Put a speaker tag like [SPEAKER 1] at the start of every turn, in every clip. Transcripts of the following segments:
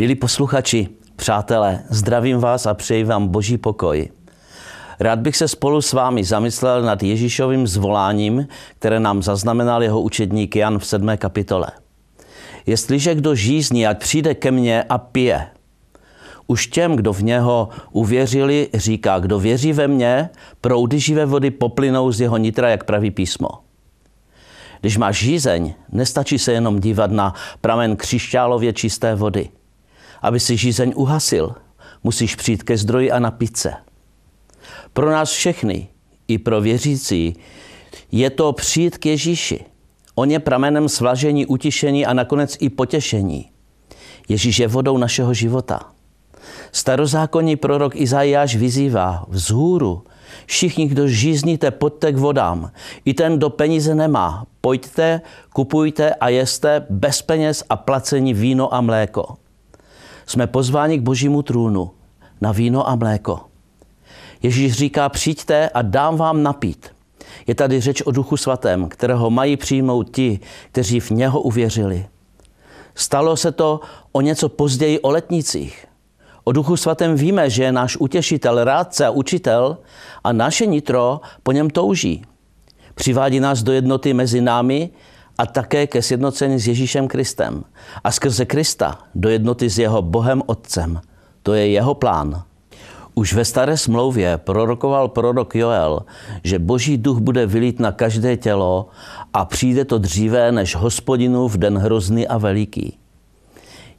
[SPEAKER 1] Milí posluchači, přátelé, zdravím vás a přeji vám boží pokoj. Rád bych se spolu s vámi zamyslel nad Ježíšovým zvoláním, které nám zaznamenal jeho učedník Jan v 7. kapitole. Jestliže kdo žízní, ať přijde ke mně a pije. Už těm, kdo v něho uvěřili, říká, kdo věří ve mě, proudy živé vody poplynou z jeho nitra, jak praví písmo. Když máš žízeň, nestačí se jenom dívat na pramen křišťálově čisté vody – aby si žízeň uhasil, musíš přijít ke zdroji a napít se. Pro nás všechny, i pro věřící, je to přijít k Ježíši. On je pramenem svlažení, utišení a nakonec i potěšení. Ježíš je vodou našeho života. Starozákonní prorok Izajáš vyzývá vzhůru, všichni, kdo žízníte, pojďte k vodám. I ten, kdo peníze nemá, pojďte, kupujte a jeste bez peněz a placení víno a mléko jsme pozváni k božímu trůnu na víno a mléko. Ježíš říká, přijďte a dám vám napít. Je tady řeč o duchu svatém, kterého mají přijmout ti, kteří v něho uvěřili. Stalo se to o něco později o letnicích. O duchu svatém víme, že je náš utěšitel, rádce a učitel a naše nitro po něm touží. Přivádí nás do jednoty mezi námi a také ke sjednocení s Ježíšem Kristem a skrze Krista do jednoty s jeho Bohem Otcem. To je jeho plán. Už ve staré smlouvě prorokoval prorok Joel, že boží duch bude vylít na každé tělo a přijde to dříve než hospodinu v den hrozný a veliký.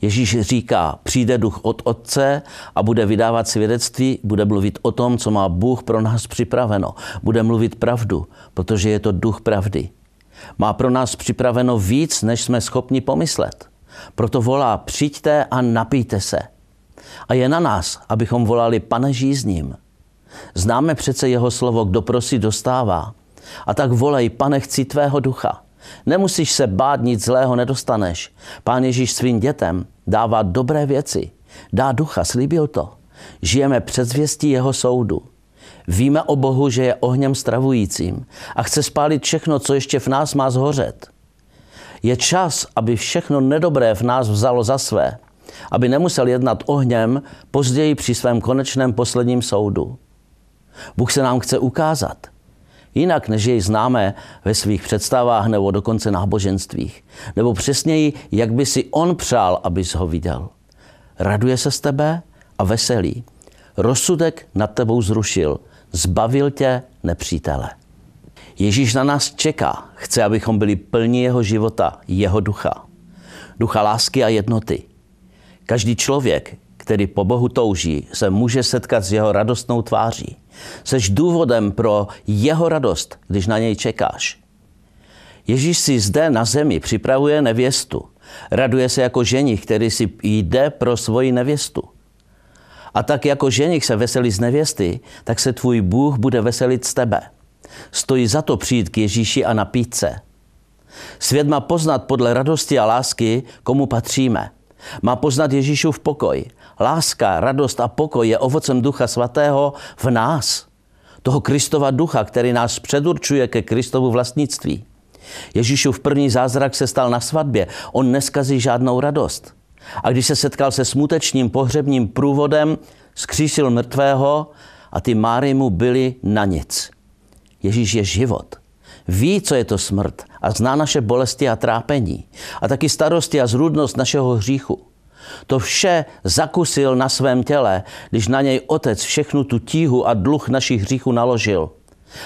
[SPEAKER 1] Ježíš říká, přijde duch od Otce a bude vydávat svědectví, bude mluvit o tom, co má Bůh pro nás připraveno, bude mluvit pravdu, protože je to duch pravdy. Má pro nás připraveno víc, než jsme schopni pomyslet. Proto volá, přijďte a napijte se. A je na nás, abychom volali pane žízním. Známe přece jeho slovo, kdo prosí, dostává. A tak volej, pane, chci tvého ducha. Nemusíš se bát, nic zlého nedostaneš. Pán Ježíš svým dětem dává dobré věci. Dá ducha, slíbil to. Žijeme před zvěstí jeho soudu. Víme o Bohu, že je ohněm stravujícím a chce spálit všechno, co ještě v nás má zhořet. Je čas, aby všechno nedobré v nás vzalo za své, aby nemusel jednat ohněm později při svém konečném posledním soudu. Bůh se nám chce ukázat. Jinak, než jej známe ve svých představách nebo dokonce náboženstvích. Nebo přesněji, jak by si on přál, abys ho viděl. Raduje se z tebe a veselí. Rozsudek nad tebou zrušil – Zbavil tě nepřítele. Ježíš na nás čeká. Chce, abychom byli plní jeho života, jeho ducha. Ducha lásky a jednoty. Každý člověk, který po Bohu touží, se může setkat s jeho radostnou tváří. Seš důvodem pro jeho radost, když na něj čekáš. Ježíš si zde na zemi připravuje nevěstu. Raduje se jako ženich, který si jde pro svoji nevěstu. A tak jako ženich se veselí z nevěsty, tak se tvůj Bůh bude veselit z tebe. Stojí za to přijít k Ježíši a napít se. Svět má poznat podle radosti a lásky, komu patříme. Má poznat v pokoj. Láska, radost a pokoj je ovocem Ducha Svatého v nás. Toho Kristova ducha, který nás předurčuje ke Kristovu vlastnictví. Ježíšův první zázrak se stal na svatbě. On neskazí žádnou radost. A když se setkal se smutečným pohřebním průvodem, skřísil mrtvého a ty máry mu byly na nic. Ježíš je život. Ví, co je to smrt a zná naše bolesti a trápení a taky starosti a zrůdnost našeho hříchu. To vše zakusil na svém těle, když na něj otec všechnu tu tíhu a dluh našich hříchů naložil.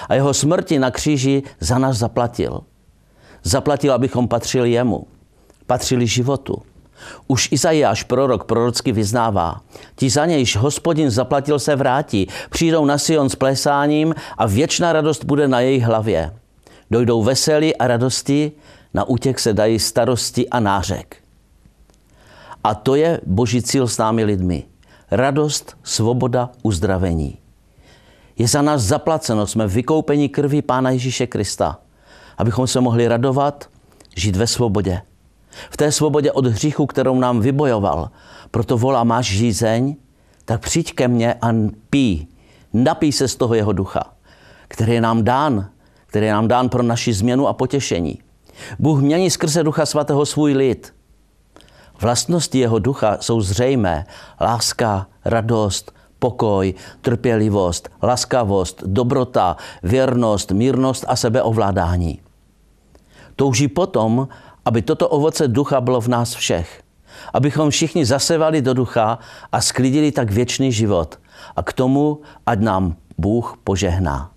[SPEAKER 1] A jeho smrti na kříži za nás zaplatil. Zaplatil, abychom patřili jemu. Patřili životu. Už Izajáš prorok prorocky vyznává. Ti za nějž hospodin zaplatil se vrátí, přijdou na Sion s plesáním a věčná radost bude na jejich hlavě. Dojdou veselí a radosti, na útěk se dají starosti a nářek. A to je boží cíl s námi lidmi. Radost, svoboda, uzdravení. Je za nás zaplaceno, jsme vykoupeni krví Pána Ježíše Krista, abychom se mohli radovat, žít ve svobodě v té svobodě od hříchu, kterou nám vybojoval. Proto volá, máš žízeň, tak přijď ke mně a pí. Napí se z toho jeho ducha, který je nám dán, který je nám dán pro naši změnu a potěšení. Bůh mění skrze ducha svatého svůj lid. Vlastnosti jeho ducha jsou zřejmé. Láska, radost, pokoj, trpělivost, laskavost, dobrota, věrnost, mírnost a sebeovládání. Touží potom, aby toto ovoce ducha bylo v nás všech. Abychom všichni zasevali do ducha a sklidili tak věčný život. A k tomu, ať nám Bůh požehná.